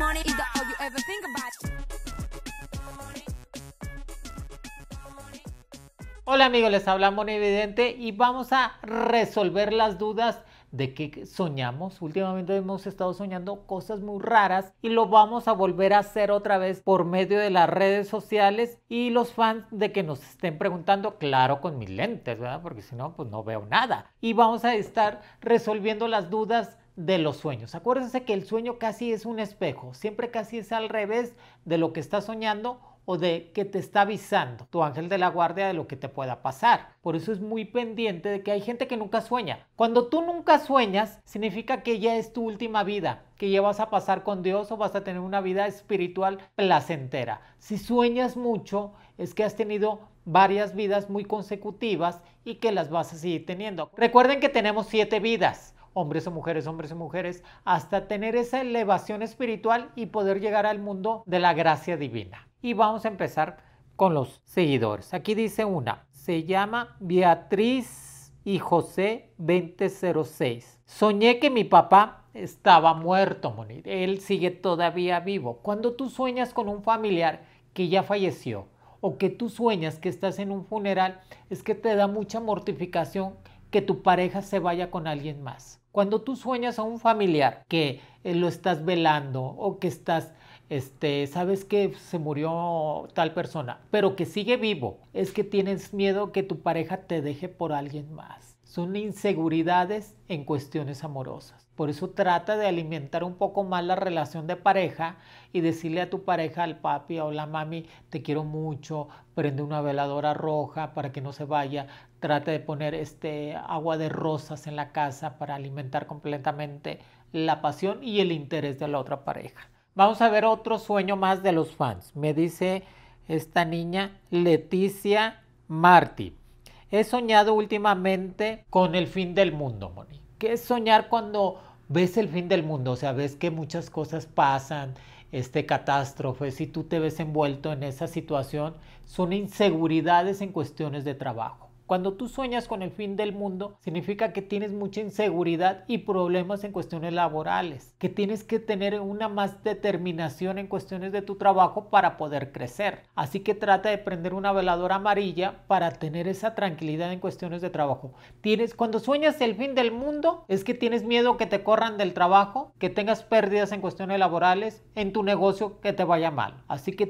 Oh, Hola amigos, les habla Evidente y vamos a resolver las dudas de que soñamos. Últimamente hemos estado soñando cosas muy raras y lo vamos a volver a hacer otra vez por medio de las redes sociales y los fans de que nos estén preguntando, claro, con mis lentes, ¿verdad? Porque si no, pues no veo nada. Y vamos a estar resolviendo las dudas de los sueños. Acuérdense que el sueño casi es un espejo, siempre casi es al revés de lo que estás soñando o de que te está avisando tu ángel de la guardia de lo que te pueda pasar. Por eso es muy pendiente de que hay gente que nunca sueña. Cuando tú nunca sueñas, significa que ya es tu última vida, que ya vas a pasar con Dios o vas a tener una vida espiritual placentera. Si sueñas mucho, es que has tenido varias vidas muy consecutivas y que las vas a seguir teniendo. Recuerden que tenemos siete vidas hombres o mujeres, hombres o mujeres, hasta tener esa elevación espiritual y poder llegar al mundo de la gracia divina. Y vamos a empezar con los seguidores. Aquí dice una, se llama Beatriz y José 2006. Soñé que mi papá estaba muerto, Moni. Él sigue todavía vivo. Cuando tú sueñas con un familiar que ya falleció o que tú sueñas que estás en un funeral, es que te da mucha mortificación que tu pareja se vaya con alguien más. Cuando tú sueñas a un familiar que eh, lo estás velando o que estás, este, sabes que se murió tal persona, pero que sigue vivo, es que tienes miedo que tu pareja te deje por alguien más. Son inseguridades en cuestiones amorosas. Por eso trata de alimentar un poco más la relación de pareja y decirle a tu pareja, al papi o la mami, te quiero mucho, prende una veladora roja para que no se vaya, Trata de poner este agua de rosas en la casa para alimentar completamente la pasión y el interés de la otra pareja. Vamos a ver otro sueño más de los fans. Me dice esta niña Leticia Martí. He soñado últimamente con el fin del mundo, Moni. ¿Qué es soñar cuando ves el fin del mundo? O sea, ves que muchas cosas pasan, este, catástrofe. si tú te ves envuelto en esa situación, son inseguridades en cuestiones de trabajo cuando tú sueñas con el fin del mundo, significa que tienes mucha inseguridad y problemas en cuestiones laborales, que tienes que tener una más determinación en cuestiones de tu trabajo para poder crecer. Así que trata de prender una veladora amarilla para tener esa tranquilidad en cuestiones de trabajo. Tienes cuando sueñas el fin del mundo es que tienes miedo que te corran del trabajo, que tengas pérdidas en cuestiones laborales, en tu negocio que te vaya mal. Así que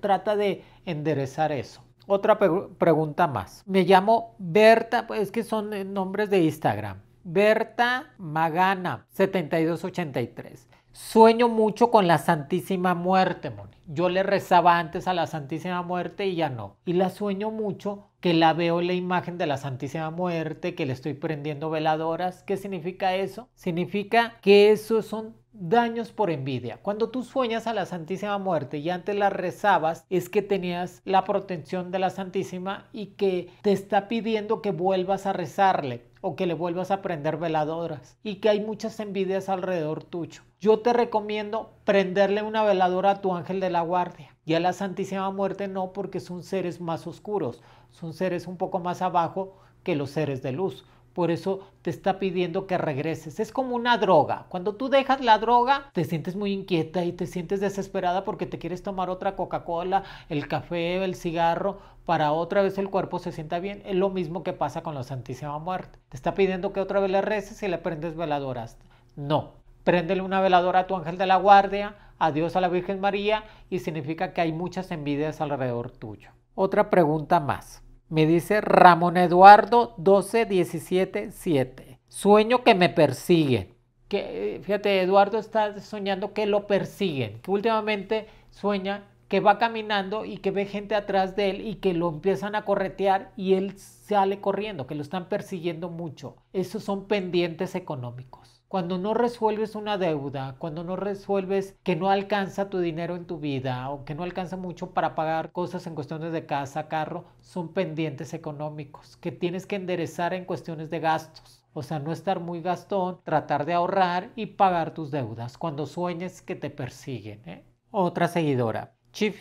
trata de enderezar eso. Otra pregunta más. Me llamo Berta, pues es que son eh, nombres de Instagram. Berta Magana, 7283. Sueño mucho con la Santísima Muerte, Moni. Yo le rezaba antes a la Santísima Muerte y ya no. Y la sueño mucho que la veo la imagen de la Santísima Muerte, que le estoy prendiendo veladoras. ¿Qué significa eso? Significa que eso son daños por envidia. Cuando tú sueñas a la Santísima Muerte y antes la rezabas, es que tenías la protección de la Santísima y que te está pidiendo que vuelvas a rezarle o que le vuelvas a prender veladoras y que hay muchas envidias alrededor tuyo. Yo te recomiendo prenderle una veladora a tu ángel de la guardia y a la Santísima Muerte no porque son seres más oscuros, son seres un poco más abajo que los seres de luz. Por eso te está pidiendo que regreses. Es como una droga. Cuando tú dejas la droga, te sientes muy inquieta y te sientes desesperada porque te quieres tomar otra Coca-Cola, el café, el cigarro, para otra vez el cuerpo se sienta bien. Es lo mismo que pasa con la Santísima Muerte. Te está pidiendo que otra vez le reces y le prendes veladoras. No. Préndele una veladora a tu ángel de la guardia, adiós a la Virgen María y significa que hay muchas envidias alrededor tuyo. Otra pregunta más. Me dice Ramón Eduardo 12177. Sueño que me persigue. Que, eh, fíjate, Eduardo está soñando que lo persiguen, que últimamente sueña que va caminando y que ve gente atrás de él y que lo empiezan a corretear y él sale corriendo, que lo están persiguiendo mucho. Esos son pendientes económicos cuando no resuelves una deuda, cuando no resuelves que no alcanza tu dinero en tu vida o que no alcanza mucho para pagar cosas en cuestiones de casa, carro, son pendientes económicos que tienes que enderezar en cuestiones de gastos. O sea, no estar muy gastón, tratar de ahorrar y pagar tus deudas cuando sueñes que te persiguen. ¿eh? Otra seguidora, Chief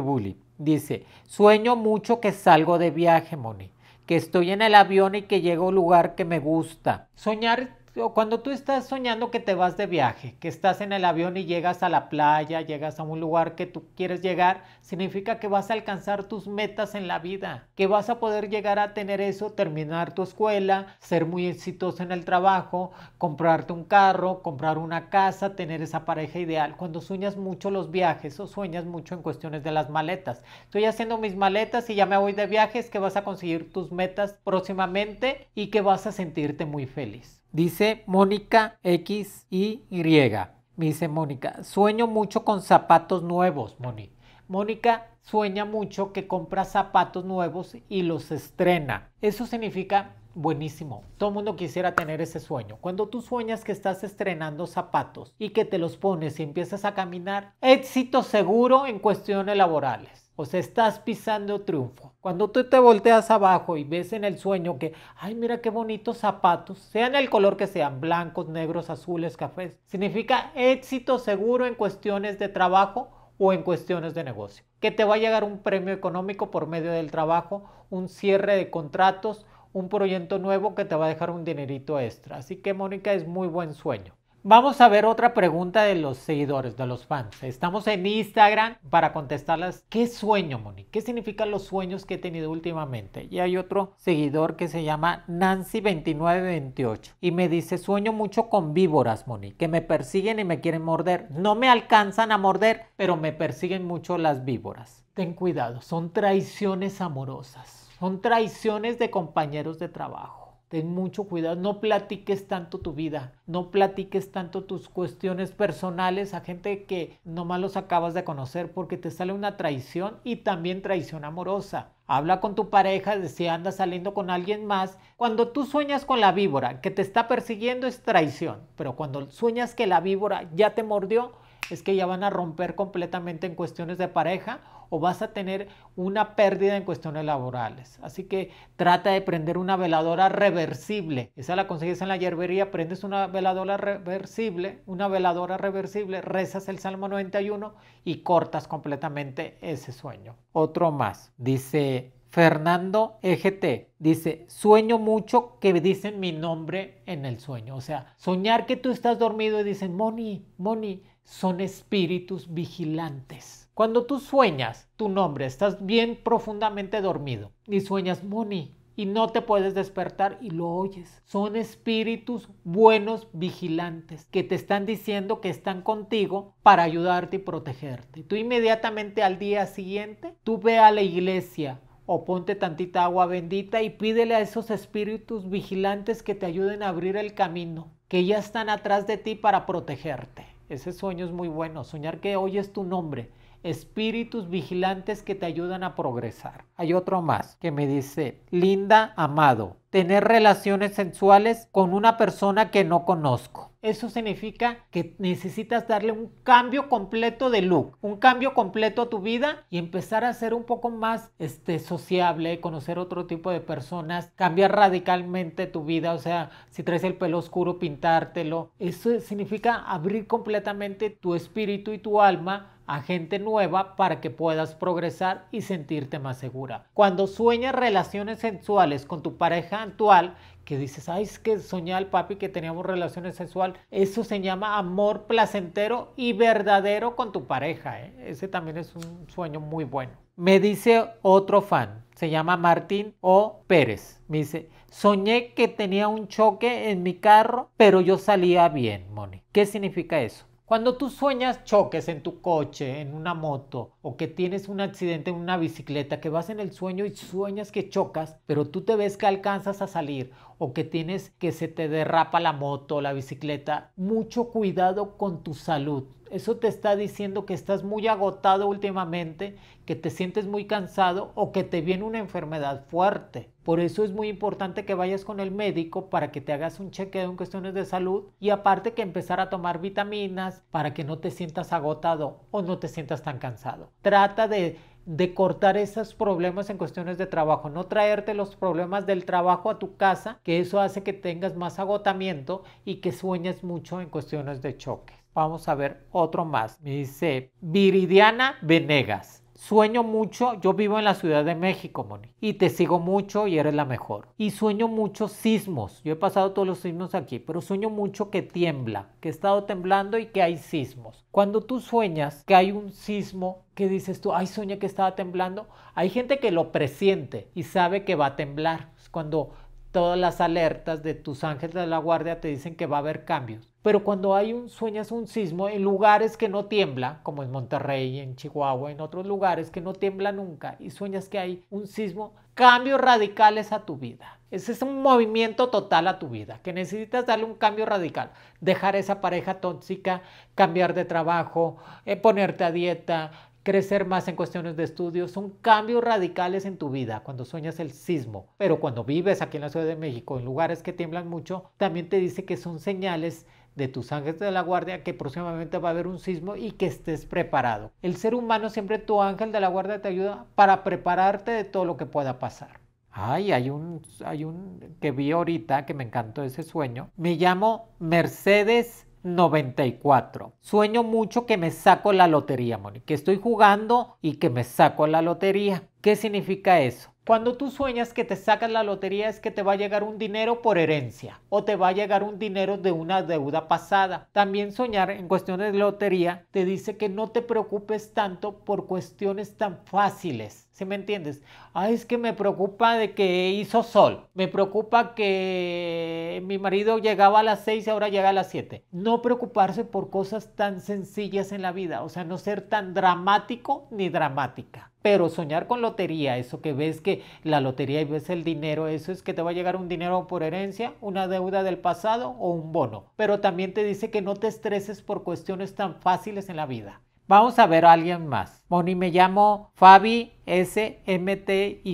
bully dice, sueño mucho que salgo de viaje, Moni, que estoy en el avión y que llego a un lugar que me gusta. Soñar cuando tú estás soñando que te vas de viaje, que estás en el avión y llegas a la playa, llegas a un lugar que tú quieres llegar, significa que vas a alcanzar tus metas en la vida, que vas a poder llegar a tener eso, terminar tu escuela, ser muy exitoso en el trabajo, comprarte un carro, comprar una casa, tener esa pareja ideal. Cuando sueñas mucho los viajes o sueñas mucho en cuestiones de las maletas. Estoy haciendo mis maletas y ya me voy de viajes, que vas a conseguir tus metas próximamente y que vas a sentirte muy feliz. Dice Mónica X y Me dice Mónica, sueño mucho con zapatos nuevos, Moni. Mónica sueña mucho que compra zapatos nuevos y los estrena. Eso significa buenísimo. Todo mundo quisiera tener ese sueño. Cuando tú sueñas que estás estrenando zapatos y que te los pones y empiezas a caminar, éxito seguro en cuestiones laborales. O sea, estás pisando triunfo. Cuando tú te volteas abajo y ves en el sueño que, ay, mira qué bonitos zapatos, sean el color que sean, blancos, negros, azules, cafés, significa éxito seguro en cuestiones de trabajo o en cuestiones de negocio. Que te va a llegar un premio económico por medio del trabajo, un cierre de contratos, un proyecto nuevo que te va a dejar un dinerito extra. Así que Mónica es muy buen sueño. Vamos a ver otra pregunta de los seguidores, de los fans. Estamos en Instagram para contestarlas. ¿Qué sueño, Moni? ¿Qué significan los sueños que he tenido últimamente? Y hay otro seguidor que se llama Nancy2928 y me dice, sueño mucho con víboras, Moni, que me persiguen y me quieren morder. No me alcanzan a morder, pero me persiguen mucho las víboras. Ten cuidado, son traiciones amorosas, son traiciones de compañeros de trabajo ten mucho cuidado, no platiques tanto tu vida, no platiques tanto tus cuestiones personales a gente que nomás los acabas de conocer porque te sale una traición y también traición amorosa. Habla con tu pareja de si andas saliendo con alguien más. Cuando tú sueñas con la víbora que te está persiguiendo es traición, pero cuando sueñas que la víbora ya te mordió, es que ya van a romper completamente en cuestiones de pareja o vas a tener una pérdida en cuestiones laborales. Así que trata de prender una veladora reversible. Esa la consigues en la yerbería. prendes una veladora reversible, una veladora reversible, rezas el Salmo 91 y cortas completamente ese sueño. Otro más, dice Fernando EGT dice, sueño mucho que dicen mi nombre en el sueño. O sea, soñar que tú estás dormido y dicen, Moni, Moni, son espíritus vigilantes. Cuando tú sueñas tu nombre, estás bien profundamente dormido y sueñas Moni y no te puedes despertar y lo oyes. Son espíritus buenos vigilantes que te están diciendo que están contigo para ayudarte y protegerte. Tú inmediatamente al día siguiente, tú ve a la iglesia o ponte tantita agua bendita y pídele a esos espíritus vigilantes que te ayuden a abrir el camino, que ya están atrás de ti para protegerte. Ese sueño es muy bueno, soñar que oyes tu nombre. Espíritus vigilantes que te ayudan a progresar. Hay otro más que me dice, Linda Amado, tener relaciones sensuales con una persona que no conozco. Eso significa que necesitas darle un cambio completo de look, un cambio completo a tu vida y empezar a ser un poco más este, sociable, conocer otro tipo de personas, cambiar radicalmente tu vida. O sea, si traes el pelo oscuro, pintártelo. Eso significa abrir completamente tu espíritu y tu alma a gente nueva para que puedas progresar y sentirte más segura. Cuando sueñas relaciones sensuales con tu pareja, actual que dices, ay, es que soñé al papi que teníamos relaciones sexuales, Eso se llama amor placentero y verdadero con tu pareja. ¿eh? Ese también es un sueño muy bueno. Me dice otro fan, se llama Martín O. Pérez. Me dice, soñé que tenía un choque en mi carro, pero yo salía bien, Moni. ¿Qué significa eso? Cuando tú sueñas choques en tu coche, en una moto, o que tienes un accidente en una bicicleta, que vas en el sueño y sueñas que chocas, pero tú te ves que alcanzas a salir, o que tienes que se te derrapa la moto, o la bicicleta, mucho cuidado con tu salud eso te está diciendo que estás muy agotado últimamente, que te sientes muy cansado o que te viene una enfermedad fuerte. Por eso es muy importante que vayas con el médico para que te hagas un chequeo en cuestiones de salud y aparte que empezar a tomar vitaminas para que no te sientas agotado o no te sientas tan cansado. Trata de de cortar esos problemas en cuestiones de trabajo, no traerte los problemas del trabajo a tu casa, que eso hace que tengas más agotamiento y que sueñes mucho en cuestiones de choque. Vamos a ver otro más. Me dice Viridiana Venegas. Sueño mucho, yo vivo en la Ciudad de México, Moni, y te sigo mucho y eres la mejor. Y sueño mucho sismos, yo he pasado todos los sismos aquí, pero sueño mucho que tiembla, que he estado temblando y que hay sismos. Cuando tú sueñas que hay un sismo, que dices tú, ay, sueño que estaba temblando, hay gente que lo presiente y sabe que va a temblar. Cuando todas las alertas de tus ángeles de la guardia te dicen que va a haber cambios. Pero cuando hay un sueñas un sismo en lugares que no tiembla, como en Monterrey, en Chihuahua, en otros lugares que no tiembla nunca, y sueñas que hay un sismo, cambios radicales a tu vida. Ese es un movimiento total a tu vida, que necesitas darle un cambio radical. Dejar esa pareja tóxica, cambiar de trabajo, eh, ponerte a dieta, crecer más en cuestiones de estudio. Son cambios radicales en tu vida cuando sueñas el sismo. Pero cuando vives aquí en la Ciudad de México, en lugares que tiemblan mucho, también te dice que son señales de tus ángeles de la guardia que próximamente va a haber un sismo y que estés preparado. El ser humano siempre tu ángel de la guardia te ayuda para prepararte de todo lo que pueda pasar. Ay, hay un, hay un que vi ahorita que me encantó ese sueño. Me llamo Mercedes 94. Sueño mucho que me saco la lotería, Monique. que estoy jugando y que me saco la lotería. ¿Qué significa eso? Cuando tú sueñas que te sacas la lotería es que te va a llegar un dinero por herencia o te va a llegar un dinero de una deuda pasada. También soñar en cuestiones de lotería te dice que no te preocupes tanto por cuestiones tan fáciles me entiendes? es que me preocupa de que hizo sol. Me preocupa que mi marido llegaba a las 6 y ahora llega a las 7. No preocuparse por cosas tan sencillas en la vida. O sea, no ser tan dramático ni dramática. Pero soñar con lotería, eso que ves que la lotería y ves el dinero, eso es que te va a llegar un dinero por herencia, una deuda del pasado o un bono. Pero también te dice que no te estreses por cuestiones tan fáciles en la vida Vamos a ver a alguien más. Moni, me llamo Fabi SMTY.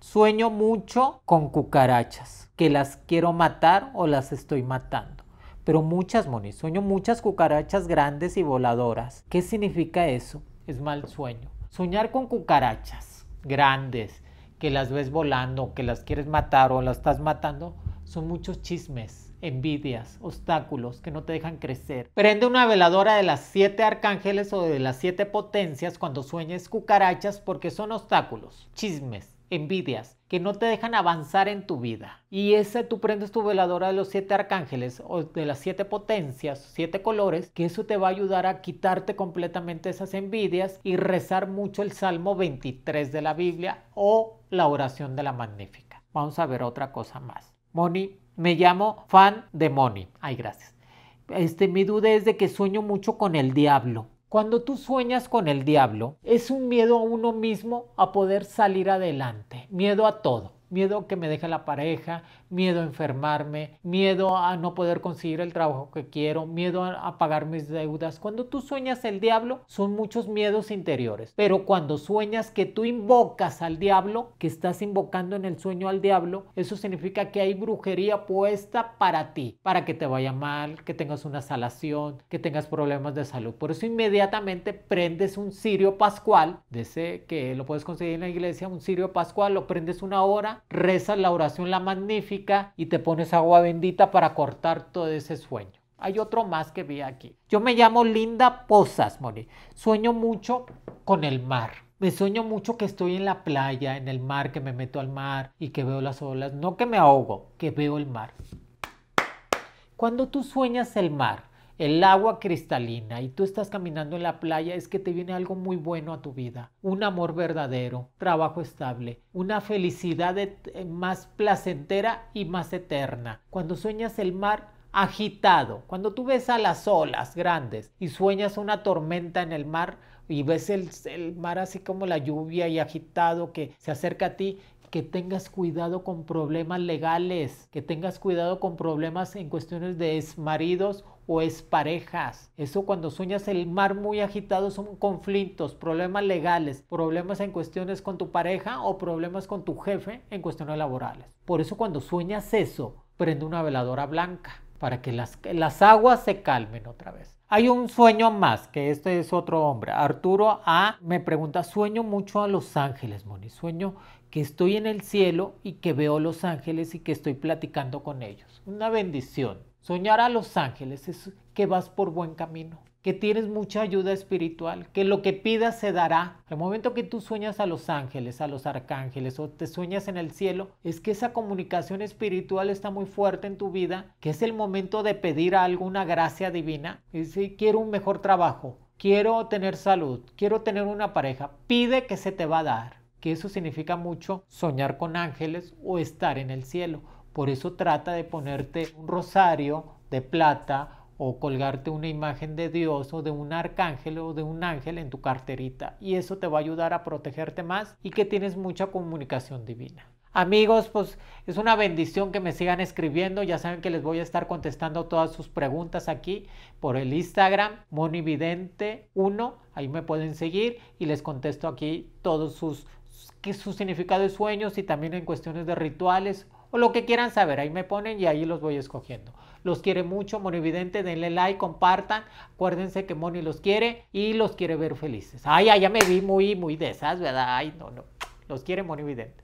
Sueño mucho con cucarachas, que las quiero matar o las estoy matando. Pero muchas, Moni, sueño muchas cucarachas grandes y voladoras. ¿Qué significa eso? Es mal sueño. Soñar con cucarachas grandes, que las ves volando, que las quieres matar o las estás matando, son muchos chismes envidias, obstáculos que no te dejan crecer. Prende una veladora de las siete arcángeles o de las siete potencias cuando sueñes cucarachas porque son obstáculos, chismes, envidias que no te dejan avanzar en tu vida. Y ese tú prendes tu veladora de los siete arcángeles o de las siete potencias, siete colores, que eso te va a ayudar a quitarte completamente esas envidias y rezar mucho el Salmo 23 de la Biblia o la oración de la Magnífica. Vamos a ver otra cosa más. Moni me llamo Fan Demoni. Ay, gracias. Este, mi duda es de que sueño mucho con el diablo. Cuando tú sueñas con el diablo, es un miedo a uno mismo a poder salir adelante, miedo a todo, miedo que me deje la pareja, miedo a enfermarme, miedo a no poder conseguir el trabajo que quiero, miedo a, pagar mis deudas. Cuando tú sueñas el diablo, son muchos miedos interiores. Pero cuando sueñas que tú invocas al diablo, que estás invocando en el sueño al diablo, eso significa que hay brujería puesta para ti, para que te vaya mal, que tengas una salación, que tengas problemas de salud. Por eso inmediatamente prendes un cirio pascual, de ese que lo puedes conseguir en la iglesia, un cirio pascual, lo prendes una hora, rezas la oración, la magnífica, y te pones agua bendita para cortar todo ese sueño. Hay otro más que vi aquí. Yo me llamo Linda Posas, Moni. Sueño mucho con el mar. Me sueño mucho que estoy en la playa, en el mar, que me meto al mar y que veo las olas. No que me ahogo, que veo el mar. Cuando tú sueñas el mar, el agua cristalina y tú estás caminando en la playa, es que te viene algo muy bueno a tu vida, un amor verdadero, trabajo estable, una felicidad eh, más placentera y más eterna. Cuando sueñas el mar agitado, cuando tú ves a las olas grandes y sueñas una tormenta en el mar, y ves el, mar así como la lluvia y agitado que se acerca a ti, que tengas cuidado con problemas legales, que tengas cuidado con problemas en cuestiones de exmaridos o exparejas. Eso cuando sueñas el mar muy agitado son conflictos, problemas legales, problemas en cuestiones con tu pareja o problemas con tu jefe en cuestiones laborales. Por eso cuando sueñas eso, prende una veladora blanca para que las, las aguas se calmen otra vez. Hay un sueño más, que este es otro hombre. Arturo A me pregunta, sueño mucho a Los Ángeles, Moni. Sueño que estoy en el cielo y que veo los ángeles y que estoy platicando con ellos. Una bendición. Soñar a los ángeles es que vas por buen camino, que tienes mucha ayuda espiritual, que lo que pidas se dará. El momento que tú sueñas a los ángeles, a los arcángeles o te sueñas en el cielo, es que esa comunicación espiritual está muy fuerte en tu vida, que es el momento de pedir alguna gracia divina. Y si quiero un mejor trabajo, quiero tener salud, quiero tener una pareja, pide que se te va a dar que eso significa mucho soñar con ángeles o estar en el cielo. Por eso trata de ponerte un rosario de plata o colgarte una imagen de Dios o de un arcángel o de un ángel en tu carterita y eso te va a ayudar a protegerte más y que tienes mucha comunicación divina. Amigos, pues es una bendición que me sigan escribiendo. Ya saben que les voy a estar contestando todas sus preguntas aquí por el Instagram monividente1. Ahí me pueden seguir y les contesto aquí todos sus que su significado de sueños y también en cuestiones de rituales o lo que quieran saber. Ahí me ponen y ahí los voy escogiendo. Los quiere mucho, Moni Vidente. denle like, compartan. Acuérdense que Moni los quiere y los quiere ver felices. Ay, ay, ya me vi muy, muy de esas, ¿verdad? Ay, no, no. Los quiere Moni Vidente.